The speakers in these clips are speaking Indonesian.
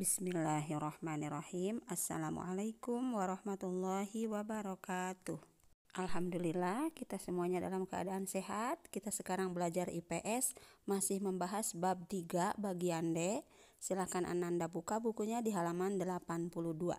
Bismillahirrahmanirrahim. Assalamualaikum warahmatullahi wabarakatuh. Alhamdulillah, kita semuanya dalam keadaan sehat. Kita sekarang belajar IPS, masih membahas bab 3 bagian D. Silahkan Ananda buka bukunya di halaman 82.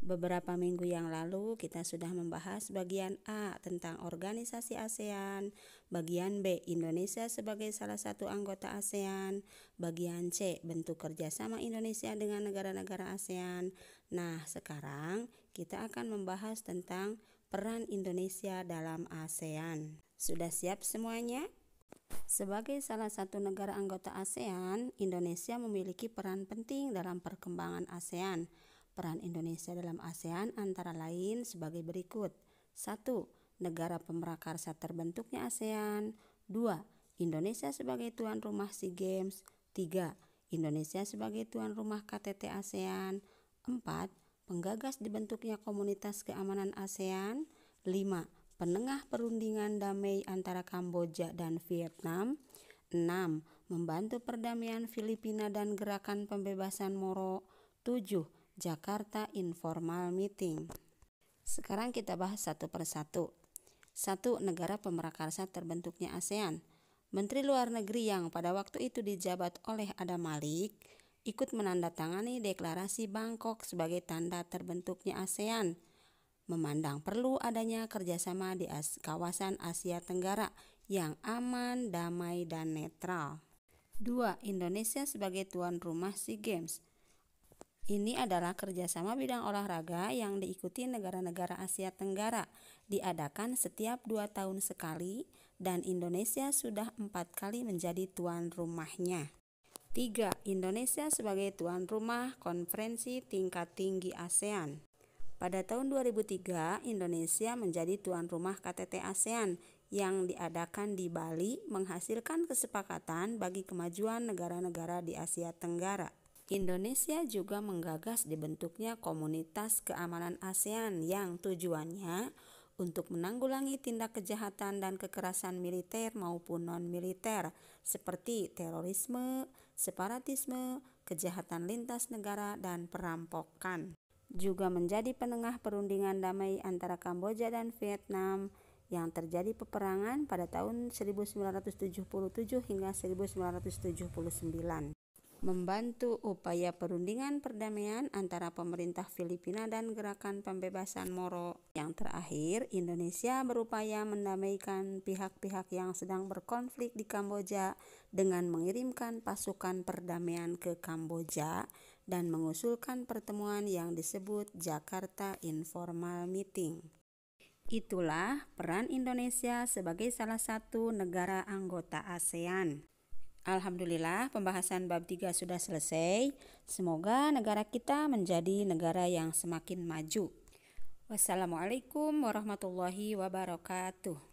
Beberapa minggu yang lalu kita sudah membahas bagian A tentang organisasi ASEAN, bagian B Indonesia sebagai salah satu anggota ASEAN, bagian C bentuk kerjasama Indonesia dengan negara-negara ASEAN. Nah, sekarang kita akan membahas tentang peran Indonesia dalam ASEAN. Sudah siap semuanya? Sebagai salah satu negara anggota ASEAN, Indonesia memiliki peran penting dalam perkembangan ASEAN. Peran Indonesia dalam ASEAN antara lain sebagai berikut. 1. Negara pemerakarsa terbentuknya ASEAN. 2. Indonesia sebagai tuan rumah SEA Games. 3. Indonesia sebagai tuan rumah KTT ASEAN. 4. Penggagas dibentuknya Komunitas Keamanan ASEAN. 5. Penengah perundingan damai antara Kamboja dan Vietnam. 6. Membantu perdamaian Filipina dan gerakan pembebasan Moro. 7 Jakarta Informal Meeting. Sekarang kita bahas satu persatu. Satu, negara pemerakarsa terbentuknya ASEAN. Menteri Luar Negeri yang pada waktu itu dijabat oleh Adam Malik ikut menandatangani deklarasi Bangkok sebagai tanda terbentuknya ASEAN memandang perlu adanya kerjasama di as kawasan Asia Tenggara yang aman, damai, dan netral. 2. Indonesia sebagai tuan rumah SEA Games ini adalah kerjasama bidang olahraga yang diikuti negara-negara Asia Tenggara, diadakan setiap dua tahun sekali, dan Indonesia sudah empat kali menjadi tuan rumahnya. Tiga, Indonesia sebagai tuan rumah konferensi tingkat tinggi ASEAN. Pada tahun 2003, Indonesia menjadi tuan rumah KTT ASEAN yang diadakan di Bali menghasilkan kesepakatan bagi kemajuan negara-negara di Asia Tenggara. Indonesia juga menggagas dibentuknya komunitas keamanan ASEAN yang tujuannya untuk menanggulangi tindak kejahatan dan kekerasan militer maupun non-militer seperti terorisme, separatisme, kejahatan lintas negara, dan perampokan. Juga menjadi penengah perundingan damai antara Kamboja dan Vietnam yang terjadi peperangan pada tahun 1977 hingga 1979 membantu upaya perundingan perdamaian antara pemerintah Filipina dan gerakan pembebasan Moro. Yang terakhir, Indonesia berupaya mendamaikan pihak-pihak yang sedang berkonflik di Kamboja dengan mengirimkan pasukan perdamaian ke Kamboja dan mengusulkan pertemuan yang disebut Jakarta Informal Meeting. Itulah peran Indonesia sebagai salah satu negara anggota ASEAN. Alhamdulillah pembahasan bab 3 sudah selesai. Semoga negara kita menjadi negara yang semakin maju. Wassalamualaikum warahmatullahi wabarakatuh.